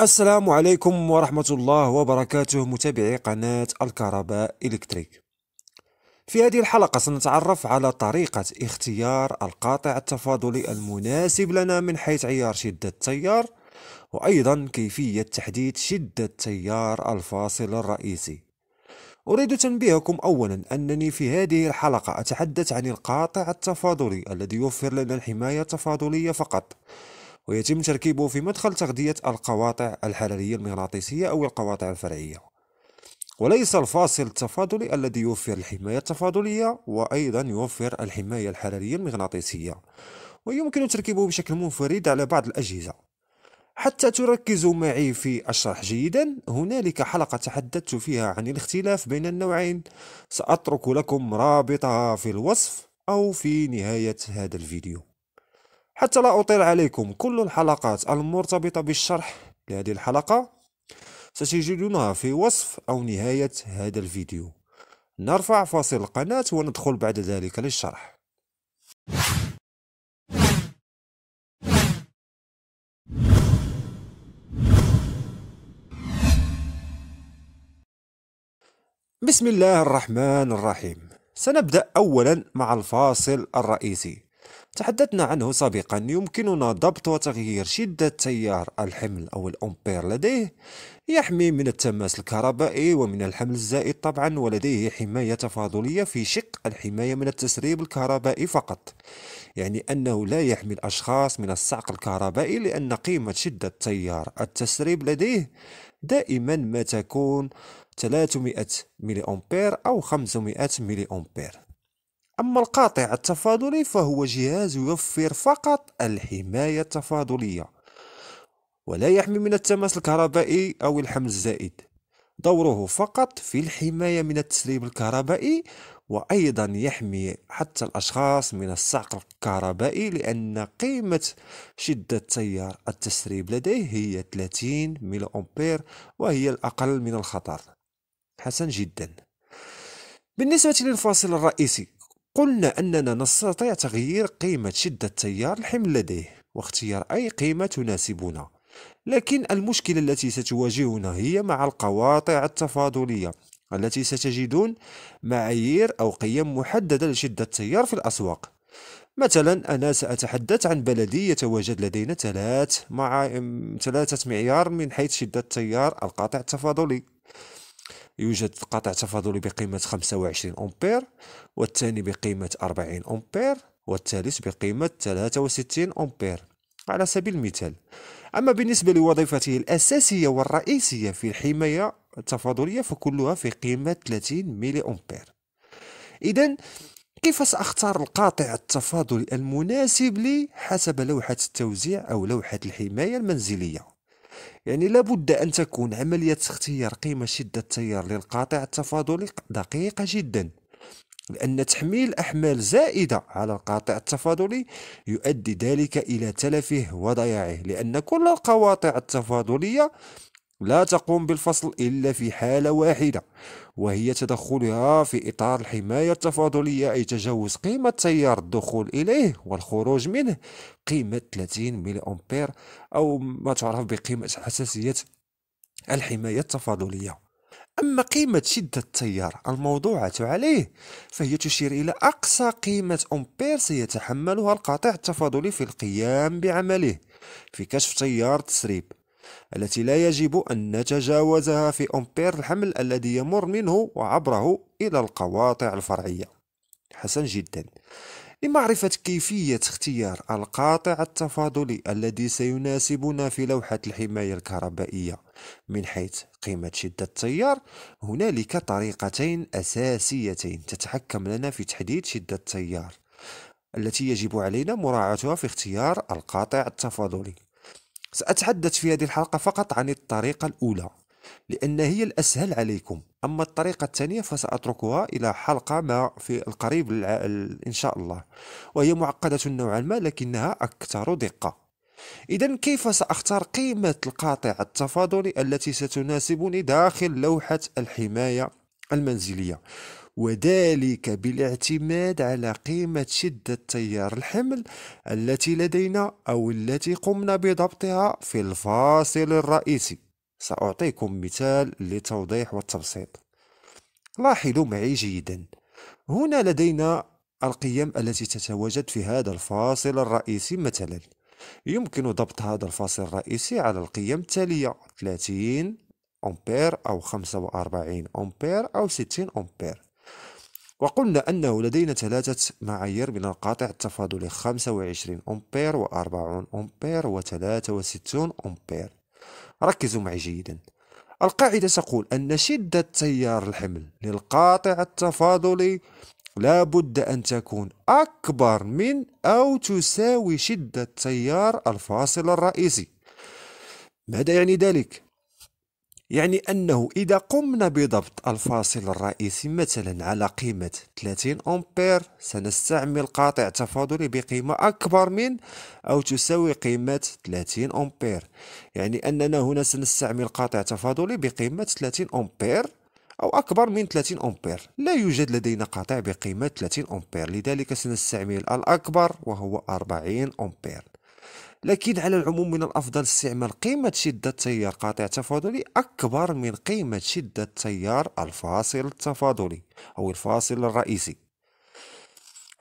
السلام عليكم ورحمة الله وبركاته متابعي قناة الكهرباء إلكتريك في هذه الحلقة سنتعرف على طريقة اختيار القاطع التفاضلي المناسب لنا من حيث عيار شدة التيار وأيضا كيفية تحديد شدة تيار الفاصل الرئيسي أريد تنبيهكم أولا أنني في هذه الحلقة أتحدث عن القاطع التفاضلي الذي يوفر لنا الحماية التفاضلية فقط ويتم تركيبه في مدخل تغذية القواطع الحرارية المغناطيسية أو القواطع الفرعية وليس الفاصل التفاضلي الذي يوفر الحماية التفاضلية وأيضا يوفر الحماية الحرارية المغناطيسية ويمكن تركيبه بشكل منفرد على بعض الأجهزة حتى تركزوا معي في الشرح جيدا هنالك حلقة تحدثت فيها عن الاختلاف بين النوعين سأترك لكم رابطها في الوصف أو في نهاية هذا الفيديو حتى لا أطيل عليكم كل الحلقات المرتبطة بالشرح لهذه الحلقة ستجدونها في وصف أو نهاية هذا الفيديو نرفع فاصل القناة وندخل بعد ذلك للشرح بسم الله الرحمن الرحيم سنبدأ أولا مع الفاصل الرئيسي تحدثنا عنه سابقا يمكننا ضبط وتغيير شدة تيار الحمل أو الأمبير لديه يحمي من التماس الكهربائي ومن الحمل الزائد طبعا ولديه حماية تفاضلية في شق الحماية من التسريب الكهربائي فقط يعني أنه لا يحمي الأشخاص من الصعق الكهربائي لأن قيمة شدة تيار التسريب لديه دائما ما تكون 300 ملي أمبير أو 500 ملي أمبير أما القاطع التفاضلي فهو جهاز يوفر فقط الحماية التفاضلية ولا يحمي من التماس الكهربائي أو الحمل الزائد دوره فقط في الحماية من التسريب الكهربائي وأيضا يحمي حتى الأشخاص من الصعق الكهربائي لأن قيمة شدة تيار التسريب لديه هي 30 ميلو أمبير وهي الأقل من الخطر حسن جدا بالنسبة للفاصل الرئيسي قلنا أننا نستطيع تغيير قيمة شدة تيار الحمل لديه واختيار أي قيمة تناسبنا لكن المشكلة التي ستواجهنا هي مع القواطع التفاضلية التي ستجدون معايير أو قيم محددة لشدة التيار في الأسواق مثلا أنا سأتحدث عن بلدي يتواجد لدينا ثلاث مع ثلاثة معيار من حيث شدة التيار القاطع التفاضلي يوجد قطع تفاضلي بقيمة 25 أمبير والثاني بقيمة 40 أمبير والثالث بقيمة 63 أمبير على سبيل المثال أما بالنسبة لوظيفته الأساسية والرئيسية في الحماية التفاضلية فكلها في قيمة 30 ملي أمبير إذا كيف سأختار القاطع التفاضلي المناسب لي حسب لوحة التوزيع أو لوحة الحماية المنزلية يعني لابد أن تكون عملية اختيار قيمة شدة التيار للقاطع التفاضلي دقيقة جدا لأن تحميل أحمال زائدة على القاطع التفاضلي يؤدي ذلك إلى تلفه وضياعه لأن كل القواطع التفاضلية لا تقوم بالفصل إلا في حالة واحدة وهي تدخلها في إطار الحماية التفاضلية أي تجاوز قيمة تيار الدخول إليه والخروج منه قيمة 30 ملي أمبير أو ما تعرف بقيمة حساسية الحماية التفاضلية أما قيمة شدة التيار الموضوعة عليه فهي تشير إلى أقصى قيمة أمبير سيتحملها القاطع التفاضلي في القيام بعمله في كشف تيار التسريب التي لا يجب أن نتجاوزها في أمبير الحمل الذي يمر منه وعبره إلى القواطع الفرعية حسن جدا لمعرفة كيفية اختيار القاطع التفاضلي الذي سيناسبنا في لوحة الحماية الكهربائية من حيث قيمة شدة التيار هنالك طريقتين أساسيتين تتحكم لنا في تحديد شدة التيار التي يجب علينا مراعاتها في اختيار القاطع التفاضلي سأتحدث في هذه الحلقة فقط عن الطريقة الأولى لأن هي الأسهل عليكم أما الطريقة الثانية فسأتركها إلى حلقة ما في القريب إن شاء الله وهي معقدة نوعا ما لكنها أكثر دقة إذا كيف سأختار قيمة القاطع التفاضلي التي ستناسبني داخل لوحة الحماية المنزلية وذلك بالاعتماد على قيمة شدة تيار الحمل التي لدينا أو التي قمنا بضبطها في الفاصل الرئيسي سأعطيكم مثال لتوضيح والتبسيط لاحظوا معي جيدا هنا لدينا القيم التي تتواجد في هذا الفاصل الرئيسي مثلا يمكن ضبط هذا الفاصل الرئيسي على القيم التالية 30 أمبير أو 45 أمبير أو 60 أمبير وقلنا أنه لدينا ثلاثة معايير من القاطع خمسة 25 أمبير و40 أمبير و63 أمبير ركزوا معي جيدا القاعدة تقول أن شدة تيار الحمل للقاطع التفاضلي لا بد أن تكون أكبر من أو تساوي شدة تيار الفاصل الرئيسي ماذا يعني ذلك؟ يعني أنه إذا قمنا بضبط الفاصل الرئيسي مثلا على قيمة 30 أمبير سنستعمل قاطع تفاضلي بقيمة أكبر من أو تساوي قيمة 30 أمبير يعني أننا هنا سنستعمل قاطع تفاضلي بقيمة 30 أمبير أو أكبر من 30 أمبير لا يوجد لدينا قاطع بقيمة 30 أمبير لذلك سنستعمل الأكبر وهو 40 أمبير لكن على العموم من الافضل استعمال قيمه شده التيار قاطع تفاضلي اكبر من قيمه شده التيار الفاصل التفاضلي او الفاصل الرئيسي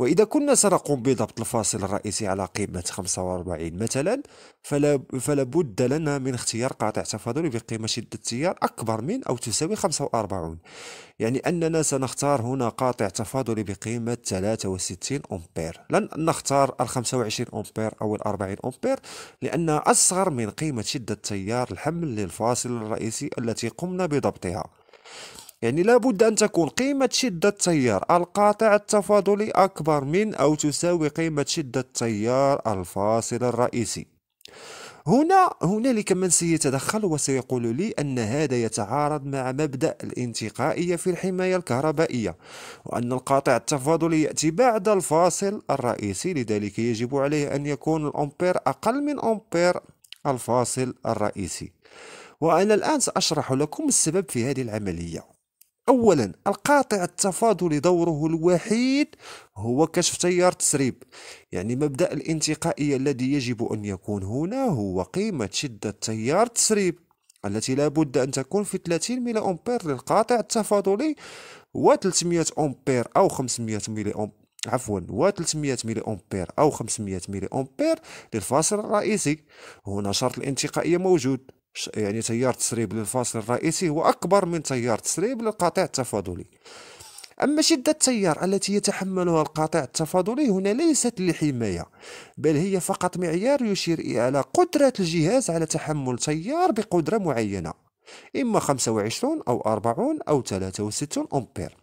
وإذا كنا سنقوم بضبط الفاصل الرئيسي على قيمة 45 مثلا فلا, بد لنا من اختيار قاطع تفاضلي بقيمة شدة تيار أكبر من أو تساوي 45 يعني أننا سنختار هنا قاطع تفاضلي بقيمة 63 أمبير لن نختار ال 25 أمبير أو ال 40 أمبير لأنها أصغر من قيمة شدة تيار الحمل للفاصل الرئيسي التي قمنا بضبطها يعني لابد أن تكون قيمة شدة التيار القاطع التفاضلي أكبر من أو تساوي قيمة شدة التيار الفاصل الرئيسي هنا هنالك من سيتدخل وسيقول لي أن هذا يتعارض مع مبدأ الانتقائية في الحماية الكهربائية وأن القاطع التفاضلي يأتي بعد الفاصل الرئيسي لذلك يجب عليه أن يكون الأمبير أقل من أمبير الفاصل الرئيسي وأنا الآن سأشرح لكم السبب في هذه العملية أولا القاطع التفاضلي دوره الوحيد هو كشف تيار تسريب يعني مبدأ الانتقائية الذي يجب أن يكون هنا هو قيمة شدة تيار تسريب التي لا بد أن تكون في 30 ملي أمبير للقاطع التفاضلي و 300 أمبير أو 500 ملي أمبير عفوا و 300 ملي امبير او 500 ملي امبير للفاصل الرئيسي هنا شرط الانتقائيه موجود يعني تيار تسريب للفاصل الرئيسي هو أكبر من تيار تسريب للقطيع التفاضلي أما شدة التيار التي يتحملها القطيع التفاضلي هنا ليست لحماية بل هي فقط معيار يشير إلى قدرة الجهاز على تحمل تيار بقدرة معينة إما 25 أو 40 أو 63 أمبير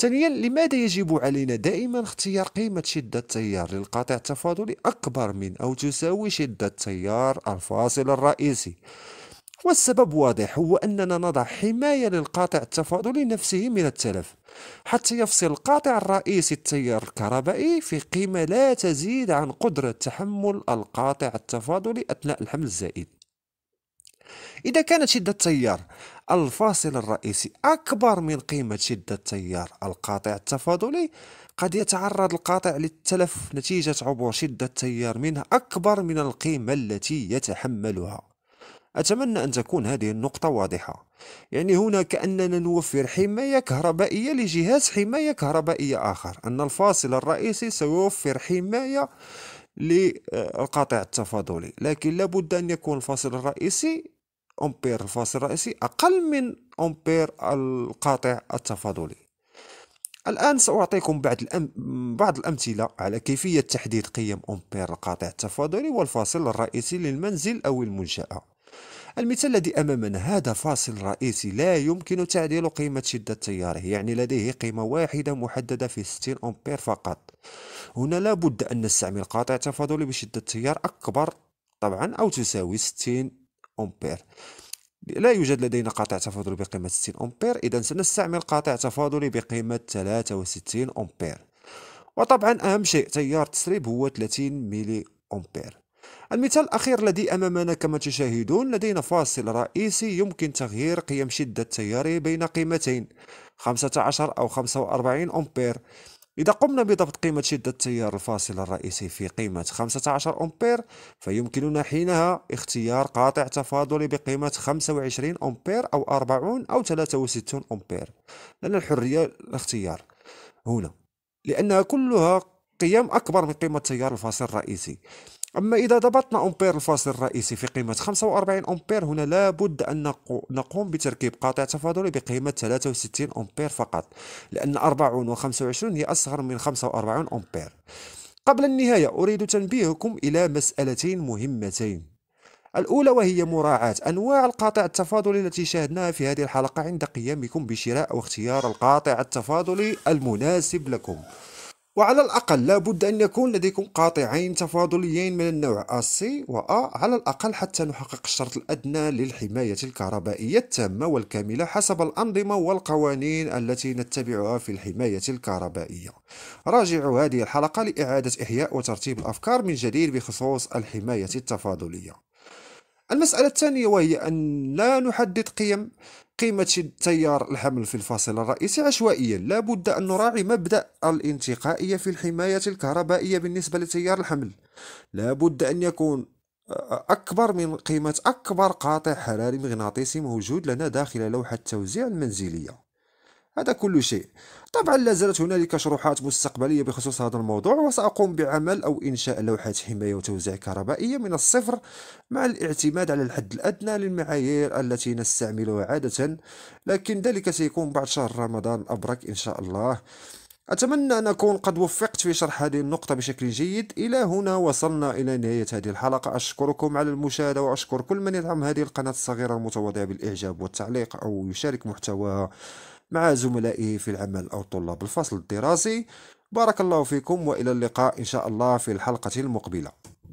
ثانيا لماذا يجب علينا دائما اختيار قيمة شدة التيار للقاطع التفاضلي أكبر من أو تساوي شدة التيار الفاصل الرئيسي والسبب واضح هو أننا نضع حماية للقاطع التفاضلي نفسه من التلف حتى يفصل القاطع الرئيسي التيار الكهربائي في قيمة لا تزيد عن قدرة تحمل القاطع التفاضلي أثناء الحمل الزائد إذا كانت شدة التيار الفاصل الرئيسي أكبر من قيمة شدة التيار القاطع التفاضلي قد يتعرض القاطع للتلف نتيجة عبور شدة التيار منه أكبر من القيمة التي يتحملها أتمنى أن تكون هذه النقطة واضحة يعني هنا كأننا نوفر حماية كهربائية لجهاز حماية كهربائية آخر أن الفاصل الرئيسي سيوفر حماية للقاطع التفاضلي لكن لابد أن يكون الفاصل الرئيسي أمبير الفاصل الرئيسي أقل من أمبير القاطع التفاضلي الآن سأعطيكم بعض الأم... بعض الأمثلة على كيفية تحديد قيم أمبير القاطع التفاضلي والفاصل الرئيسي للمنزل أو المنشأة المثال الذي أمامنا هذا فاصل رئيسي لا يمكن تعديل قيمة شدة تياره يعني لديه قيمة واحدة محددة في 60 أمبير فقط هنا لابد أن نستعمل قاطع تفاضلي بشدة تيار أكبر طبعا أو تساوي 60 أمبير لا يوجد لدينا قاطع تفاضلي بقيمة 60 أمبير إذا سنستعمل قاطع تفاضلي بقيمة 63 أمبير وطبعا أهم شيء تيار التسريب هو 30 ملي أمبير المثال الأخير الذي أمامنا كما تشاهدون لدينا فاصل رئيسي يمكن تغيير قيم شدة تياره بين قيمتين 15 أو 45 أمبير إذا قمنا بضبط قيمة شدة التيار الفاصل الرئيسي في قيمة 15 أمبير فيمكننا حينها اختيار قاطع تفاضلي بقيمة 25 أمبير أو 40 أو 63 أمبير لنا الحرية الاختيار هنا لأنها كلها قيم أكبر من قيمة التيار الفاصل الرئيسي أما إذا ضبطنا أمبير الفاصل الرئيسي في قيمة 45 أمبير هنا لابد أن نقوم بتركيب قاطع تفاضلي بقيمة 63 أمبير فقط لأن 40 و 25 هي أصغر من 45 أمبير قبل النهاية أريد تنبيهكم إلى مسألتين مهمتين الأولى وهي مراعاة أنواع القاطع التفاضلي التي شاهدناها في هذه الحلقة عند قيامكم بشراء واختيار القاطع التفاضلي المناسب لكم وعلى الأقل لابد أن يكون لديكم قاطعين تفاضليين من النوع AC و A على الأقل حتى نحقق الشرط الأدنى للحماية الكهربائية التامة والكاملة حسب الأنظمة والقوانين التي نتبعها في الحماية الكهربائية راجعوا هذه الحلقة لإعادة إحياء وترتيب الأفكار من جديد بخصوص الحماية التفاضلية المسألة الثانية وهي أن لا نحدد قيم قيمة تيار الحمل في الفاصل الرئيسي عشوائيا لا بد أن نراعي مبدأ الانتقائية في الحماية الكهربائية بالنسبة لتيار الحمل لا بد أن يكون أكبر من قيمة أكبر قاطع حراري مغناطيسي موجود لنا داخل لوحة التوزيع المنزلية هذا كل شيء طبعا لا زالت هنالك شروحات مستقبلية بخصوص هذا الموضوع وسأقوم بعمل أو إنشاء لوحات حماية وتوزيع كهربائية من الصفر مع الاعتماد على الحد الأدنى للمعايير التي نستعملها عادة لكن ذلك سيكون بعد شهر رمضان أبرك إن شاء الله أتمنى أن أكون قد وفقت في شرح هذه النقطة بشكل جيد إلى هنا وصلنا إلى نهاية هذه الحلقة أشكركم على المشاهدة وأشكر كل من يدعم هذه القناة الصغيرة المتواضعة بالإعجاب والتعليق أو يشارك محتواها مع زملائه في العمل أو طلاب الفصل الدراسي بارك الله فيكم وإلى اللقاء إن شاء الله في الحلقة المقبلة